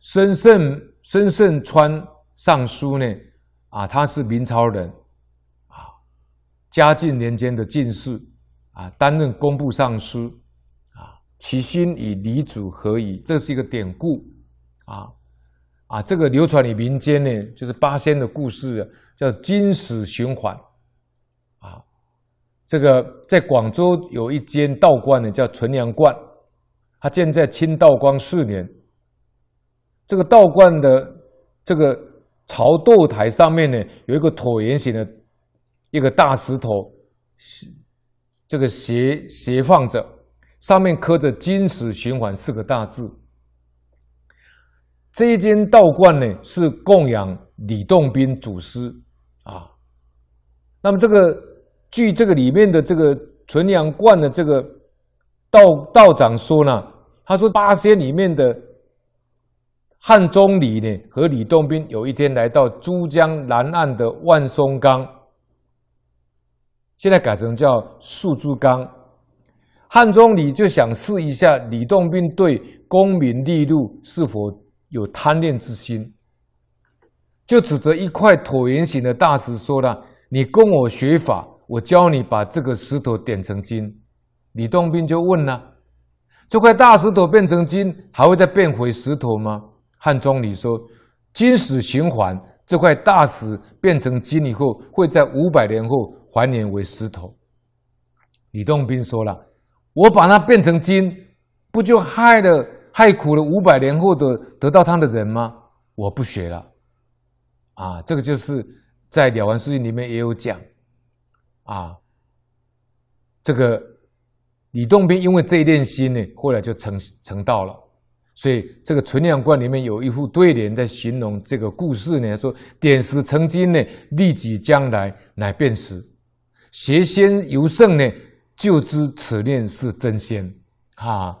孙盛孙盛川尚书呢？啊，他是明朝人，啊，嘉靖年间的进士，啊，担任工部尚书，啊，其心与李主合矣，这是一个典故，啊，啊，这个流传于民间呢，就是八仙的故事，叫金史循环，啊，这个在广州有一间道观呢，叫纯阳观，它建在清道光四年。这个道观的这个朝斗台上面呢，有一个椭圆形的一个大石头，这个斜斜放着，上面刻着“金石循环”四个大字。这一间道观呢，是供养李洞宾祖师啊。那么，这个据这个里面的这个纯阳观的这个道道长说呢，他说八仙里面的。汉中李呢和李洞宾有一天来到珠江南岸的万松冈，现在改成叫树珠冈。汉中李就想试一下李洞宾对功名利禄是否有贪恋之心，就指着一块椭圆形的大石说了：“你跟我学法，我教你把这个石头点成金。”李洞宾就问了：“这块大石头变成金，还会再变回石头吗？”汉钟离说：“金石循环，这块大石变成金以后，会在五百年后还原为石头。”李洞宾说了：“我把它变成金，不就害了、害苦了五百年后的得到它的人吗？”我不学了。啊，这个就是在了凡四训里面也有讲。啊，这个李洞宾因为这一念心呢，后来就成成道了。所以，这个存粮罐里面有一副对联在形容这个故事呢，说“点石成金呢，利己将来乃变石；邪仙尤胜呢，就知此念是真仙。”哈。